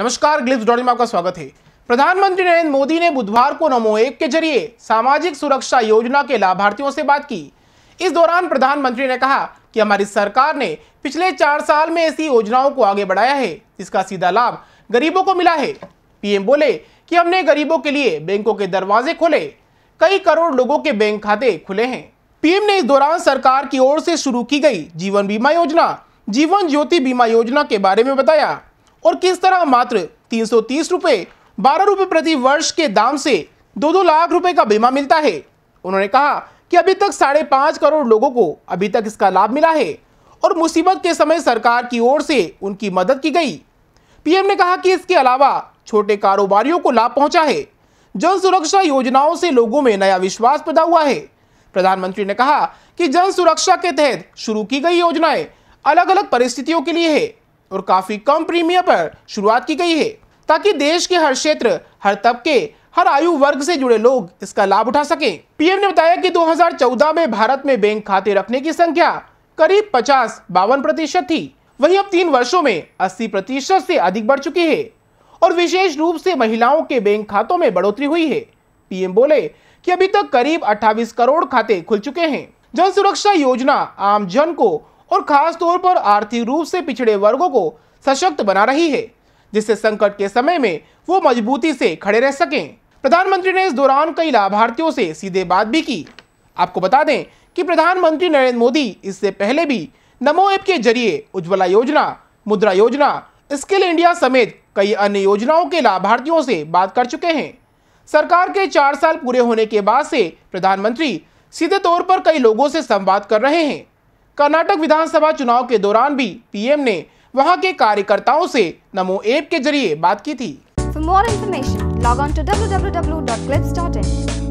नमस्कार ग्लिप्स डॉट में आपका स्वागत है प्रधानमंत्री नरेंद्र मोदी ने बुधवार को नमो ऐप के जरिए सामाजिक सुरक्षा योजना के लाभार्थियों से बात की इस दौरान प्रधानमंत्री ने कहा कि हमारी सरकार ने पिछले चार साल में ऐसी योजनाओं को आगे बढ़ाया है जिसका सीधा लाभ गरीबों को मिला है पीएम बोले कि हमने गरीबों के लिए बैंकों के दरवाजे खोले कई करोड़ लोगों के बैंक खाते खुले हैं पीएम ने इस दौरान सरकार की ओर से शुरू की गई जीवन बीमा योजना जीवन ज्योति बीमा योजना के बारे में बताया और किस तरह मात्र तीन सौ तीस रूपए बारह रुपये प्रति वर्ष के दाम से दो दो लाख रुपए का बीमा मिलता है उन्होंने कहा कि अभी तक साढ़े पांच करोड़ लोगों को अभी तक इसका लाभ मिला है और मुसीबत के समय सरकार की ओर से उनकी मदद की गई पीएम ने कहा कि इसके अलावा छोटे कारोबारियों को लाभ पहुंचा है जन सुरक्षा योजनाओं से लोगों में नया विश्वास पैदा हुआ है प्रधानमंत्री ने कहा कि जन सुरक्षा के तहत शुरू की गई योजनाएं अलग अलग परिस्थितियों के लिए है और काफ़ी कम प्रीमियम पर शुरुआत की गई है ताकि देश के हर क्षेत्र हर तबके हर आयु वर्ग से जुड़े लोग इसका लाभ उठा सकें पीएम ने बताया कि 2014 में भारत में बैंक खाते रखने की संख्या करीब पचास बावन प्रतिशत थी वही अब तीन वर्षो में अस्सी प्रतिशत अधिक बढ़ चुकी है और विशेष रूप से महिलाओं के बैंक खातों में बढ़ोतरी हुई है पीएम बोले कि अभी तक करीब 28 करोड़ खाते खुल चुके हैं जन सुरक्षा योजना आम जन को और खास तौर पर आर्थिक रूप से पिछड़े वर्गों को सशक्त बना रही है जिससे संकट के समय में वो मजबूती से खड़े रह सकें प्रधानमंत्री ने इस दौरान कई लाभार्थियों से सीधे बात भी की आपको बता दें कि प्रधानमंत्री नरेंद्र मोदी इससे पहले भी नमो ऐप के जरिए उज्ज्वला योजना मुद्रा योजना स्किल इंडिया समेत कई अन्य योजनाओं के लाभार्थियों से बात कर चुके हैं सरकार के चार साल पूरे होने के बाद से प्रधानमंत्री सीधे तौर पर कई लोगों से संवाद कर रहे हैं कर्नाटक विधानसभा चुनाव के दौरान भी पीएम ने वहां के कार्यकर्ताओं से नमो ऐप के जरिए बात की थी for more information log on to W